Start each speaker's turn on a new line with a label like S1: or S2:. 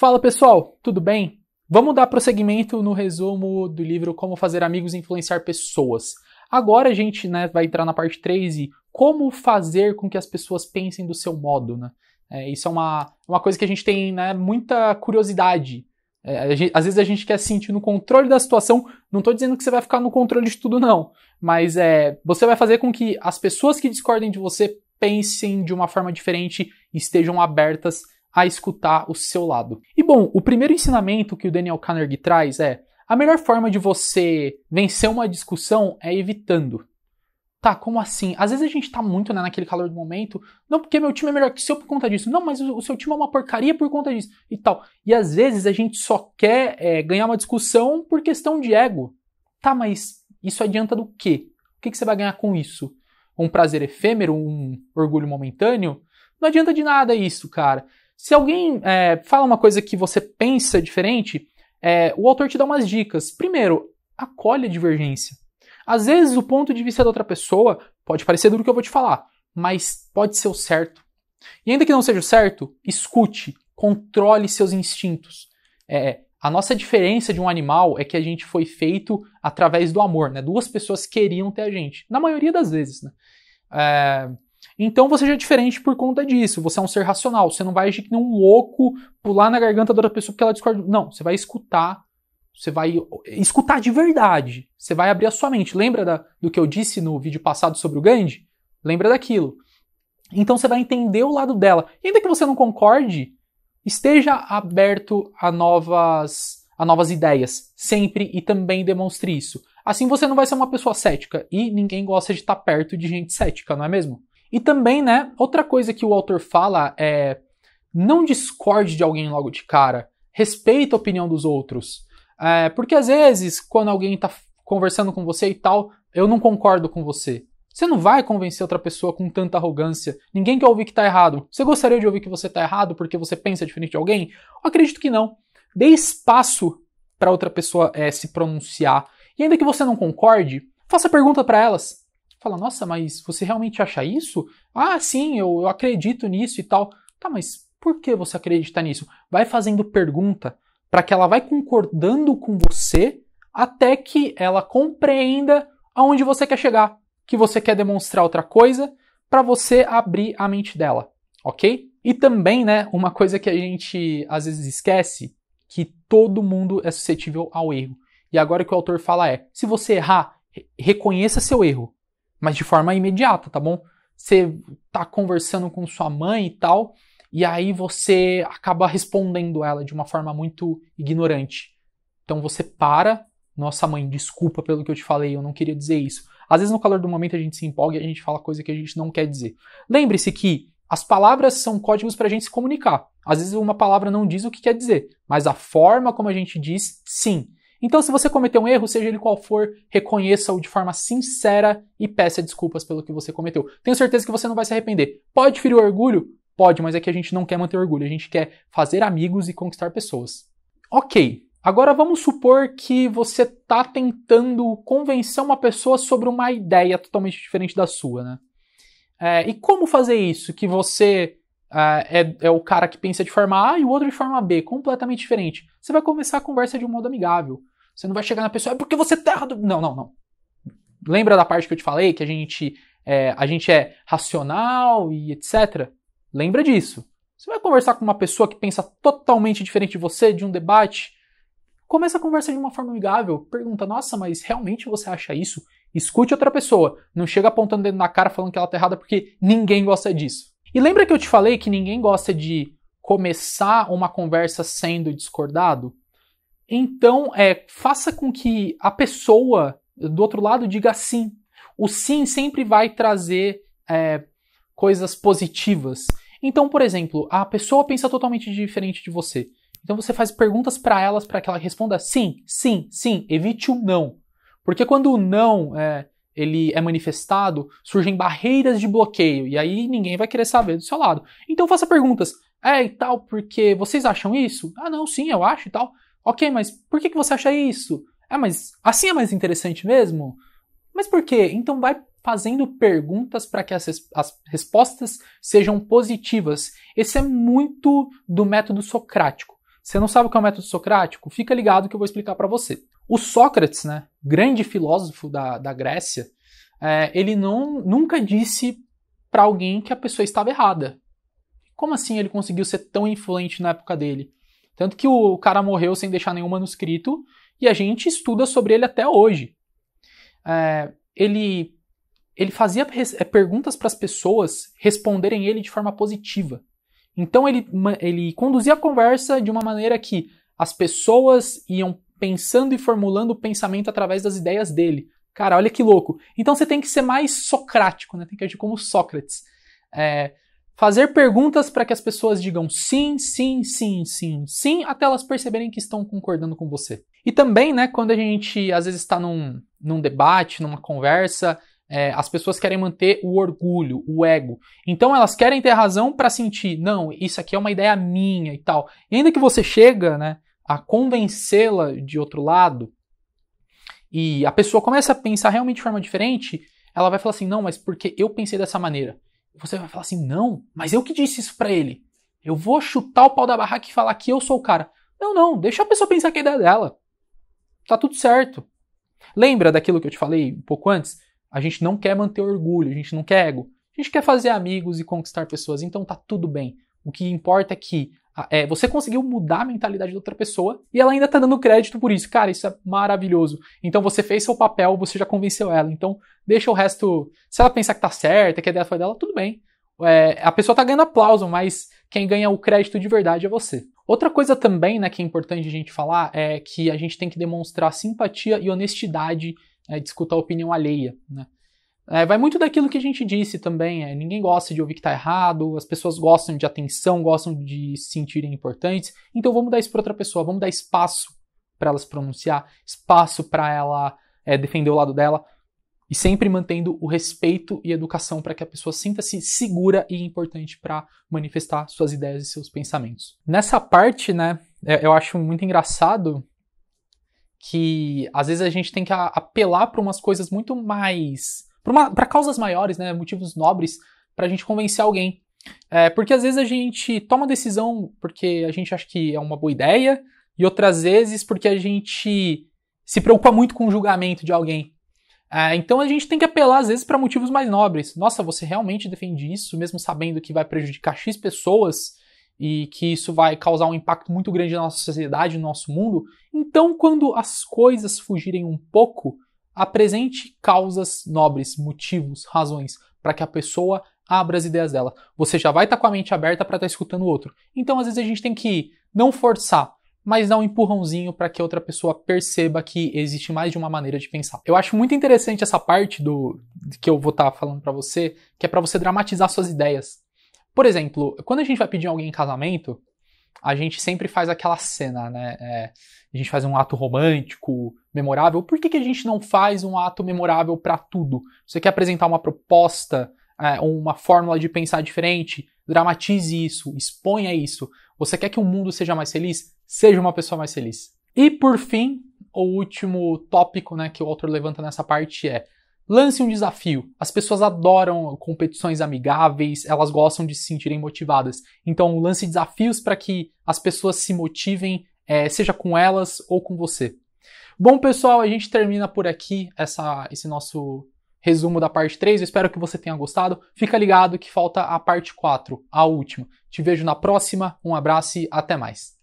S1: Fala pessoal, tudo bem? Vamos dar prosseguimento no resumo do livro Como Fazer Amigos e Influenciar Pessoas. Agora a gente né, vai entrar na parte 3 e como fazer com que as pessoas pensem do seu modo. Né? É, isso é uma, uma coisa que a gente tem né, muita curiosidade. É, gente, às vezes a gente quer se sentir no controle da situação. Não estou dizendo que você vai ficar no controle de tudo, não. Mas é, você vai fazer com que as pessoas que discordem de você pensem de uma forma diferente e estejam abertas a escutar o seu lado. E bom, o primeiro ensinamento que o Daniel Carnegie traz é: a melhor forma de você vencer uma discussão é evitando. Tá, como assim? Às vezes a gente tá muito né, naquele calor do momento, não porque meu time é melhor que seu por conta disso, não, mas o seu time é uma porcaria por conta disso e tal. E às vezes a gente só quer é, ganhar uma discussão por questão de ego. Tá, mas isso adianta do quê? O que, que você vai ganhar com isso? Um prazer efêmero, um orgulho momentâneo? Não adianta de nada isso, cara. Se alguém é, fala uma coisa que você pensa diferente, é, o autor te dá umas dicas. Primeiro, acolhe a divergência. Às vezes o ponto de vista da outra pessoa pode parecer duro que eu vou te falar, mas pode ser o certo. E ainda que não seja o certo, escute, controle seus instintos. É, a nossa diferença de um animal é que a gente foi feito através do amor, né? Duas pessoas queriam ter a gente, na maioria das vezes, né? É, então você já é diferente por conta disso. Você é um ser racional. Você não vai agir que nem um louco, pular na garganta da outra pessoa porque ela discorda. Não, você vai escutar. Você vai escutar de verdade. Você vai abrir a sua mente. Lembra da, do que eu disse no vídeo passado sobre o Gandhi? Lembra daquilo. Então você vai entender o lado dela. E ainda que você não concorde, esteja aberto a novas, a novas ideias. Sempre e também demonstre isso. Assim você não vai ser uma pessoa cética. E ninguém gosta de estar perto de gente cética, não é mesmo? E também, né, outra coisa que o autor fala é não discorde de alguém logo de cara, respeita a opinião dos outros. É, porque às vezes, quando alguém está conversando com você e tal, eu não concordo com você. Você não vai convencer outra pessoa com tanta arrogância. Ninguém quer ouvir que está errado. Você gostaria de ouvir que você está errado porque você pensa diferente de alguém? Eu acredito que não. Dê espaço para outra pessoa é, se pronunciar. E ainda que você não concorde, faça pergunta para elas. Fala, nossa, mas você realmente acha isso? Ah, sim, eu, eu acredito nisso e tal. Tá, mas por que você acredita nisso? Vai fazendo pergunta para que ela vai concordando com você até que ela compreenda aonde você quer chegar, que você quer demonstrar outra coisa para você abrir a mente dela, ok? E também, né, uma coisa que a gente às vezes esquece, que todo mundo é suscetível ao erro. E agora o que o autor fala é: se você errar, reconheça seu erro, mas de forma imediata, tá bom? Você tá conversando com sua mãe e tal, e aí você acaba respondendo ela de uma forma muito ignorante. Então você para, nossa mãe, desculpa pelo que eu te falei, eu não queria dizer isso. Às vezes no calor do momento a gente se empolga e a gente fala coisa que a gente não quer dizer. Lembre-se que as palavras são códigos para a gente se comunicar. Às vezes uma palavra não diz o que quer dizer, mas a forma como a gente diz, sim. Então, se você cometeu um erro, seja ele qual for, reconheça-o de forma sincera e peça desculpas pelo que você cometeu. Tenho certeza que você não vai se arrepender. Pode ferir o orgulho? Pode, mas é que a gente não quer manter orgulho, a gente quer fazer amigos e conquistar pessoas. Ok, agora vamos supor que você está tentando convencer uma pessoa sobre uma ideia totalmente diferente da sua, né? É, e como fazer isso? Que você Uh, é, é, o cara que pensa de forma A e o outro de forma B, completamente diferente. Você vai começar a conversa de um modo amigável. Você não vai chegar na pessoa, é porque você terra tá do. Não, não, não. Lembra da parte que eu te falei que a gente é, a gente é racional e etc? Lembra disso. Você vai conversar com uma pessoa que pensa totalmente diferente de você, de um debate. Começa a conversa de uma forma amigável. Pergunta, nossa, mas realmente você acha isso? Escute outra pessoa. Não chega apontando dedo na cara falando que ela tá errada porque ninguém gosta disso. E lembra que eu te falei que ninguém gosta de começar uma conversa sendo discordado? Então, é, faça com que a pessoa do outro lado diga sim. O sim sempre vai trazer é, coisas positivas. Então, por exemplo, a pessoa pensa totalmente diferente de você. Então você faz perguntas para elas para que ela responda sim, sim, sim. Evite o não, porque quando o não é, ele é manifestado, surgem barreiras de bloqueio, e aí ninguém vai querer saber do seu lado. Então faça perguntas. É e tal, porque vocês acham isso? Ah, não, sim, eu acho e tal. Ok, mas por que, que você acha isso? É, mas assim é mais interessante mesmo? Mas por quê? Então vai fazendo perguntas para que as, res as, respostas sejam positivas. Esse é muito do método socrático. Você não sabe o que é o método socrático? Fica ligado que eu vou explicar para você. O Sócrates, né, grande filósofo da, da Grécia, é, ele não, nunca disse para alguém que a pessoa estava errada. Como assim ele conseguiu ser tão influente na época dele? Tanto que o cara morreu sem deixar nenhum manuscrito e a gente estuda sobre ele até hoje. É, ele, ele fazia é, perguntas para as pessoas responderem ele de forma positiva. Então ele, ele conduzia a conversa de uma maneira que as pessoas iam pensando e formulando o pensamento através das ideias dele. Cara, olha que louco. Então você tem que ser mais socrático, né? Tem que agir como Sócrates. É, fazer perguntas para que as pessoas digam sim, sim, sim, sim, sim, até elas perceberem que estão concordando com você. E também, né, quando a gente às vezes está num, num debate, numa conversa, é, as pessoas querem manter o orgulho, o ego. Então elas querem ter razão para sentir, não, isso aqui é uma ideia minha e tal. E ainda que você chega, né, a convencê-la de outro lado, e a pessoa começa a pensar realmente de forma diferente, ela vai falar assim, não, mas porque eu pensei dessa maneira. Você vai falar assim, não, mas eu que disse isso para ele. Eu vou chutar o pau da barraca e falar que eu sou o cara. Não, não, deixa a pessoa pensar que é a ideia dela. Tá tudo certo. Lembra daquilo que eu te falei um pouco antes? A gente não quer manter orgulho, a gente não quer ego. A gente quer fazer amigos e conquistar pessoas, então tá tudo bem. O que importa é que é, você conseguiu mudar a mentalidade da outra pessoa e ela ainda tá dando crédito por isso. Cara, isso é maravilhoso. Então você fez seu papel, você já convenceu ela. Então deixa o resto. Se ela pensar que tá certa, que a ideia foi dela, tudo bem. É, a pessoa tá ganhando aplauso, mas quem ganha o crédito de verdade é você. Outra coisa também, né, que é importante a gente falar é que a gente tem que demonstrar simpatia e honestidade é, de escutar a opinião alheia, né? É, vai muito daquilo que a gente disse também, é, ninguém gosta de ouvir que está errado, as pessoas gostam de atenção, gostam de se sentirem importantes, então vamos dar isso para outra pessoa, vamos dar espaço para ela se pronunciar, espaço para ela é, defender o lado dela, e sempre mantendo o respeito e educação para que a pessoa sinta-se segura e importante para manifestar suas ideias e seus pensamentos. Nessa parte, né, é, eu acho muito engraçado que às vezes a gente tem que apelar para umas coisas muito mais. para causas maiores, né? Motivos nobres para a gente convencer alguém. É, porque às vezes a gente toma decisão porque a gente acha que é uma boa ideia, e outras vezes porque a gente se preocupa muito com o julgamento de alguém. É, então a gente tem que apelar às vezes para motivos mais nobres. Nossa, você realmente defende isso, mesmo sabendo que vai prejudicar X pessoas? e que isso vai causar um impacto muito grande na nossa sociedade, no nosso mundo. Então, quando as coisas fugirem um pouco, apresente causas nobres, motivos, razões para que a pessoa abra as ideias dela. Você já vai estar tá com a mente aberta para estar tá escutando o outro. Então, às vezes a gente tem que não forçar, mas dar um empurrãozinho para que outra pessoa perceba que existe mais de uma maneira de pensar. Eu acho muito interessante essa parte do que eu vou estar tá falando para você, que é para você dramatizar suas ideias. Por exemplo, quando a gente vai pedir alguém em casamento, a gente sempre faz aquela cena, né? É, a gente faz um ato romântico, memorável. Por que, que a gente não faz um ato memorável para tudo? Você quer apresentar uma proposta é, uma fórmula de pensar diferente? Dramatize isso, exponha isso. Você quer que o mundo seja mais feliz? Seja uma pessoa mais feliz. E por fim, o último tópico né, que o autor levanta nessa parte é Lance um desafio. As pessoas adoram competições amigáveis, elas gostam de se sentirem motivadas. Então, lance desafios para que as pessoas se motivem, é, seja com elas ou com você. Bom, pessoal, a gente termina por aqui essa, esse nosso resumo da parte 3. Eu espero que você tenha gostado. Fica ligado que falta a parte 4, a última. Te vejo na próxima. Um abraço e até mais.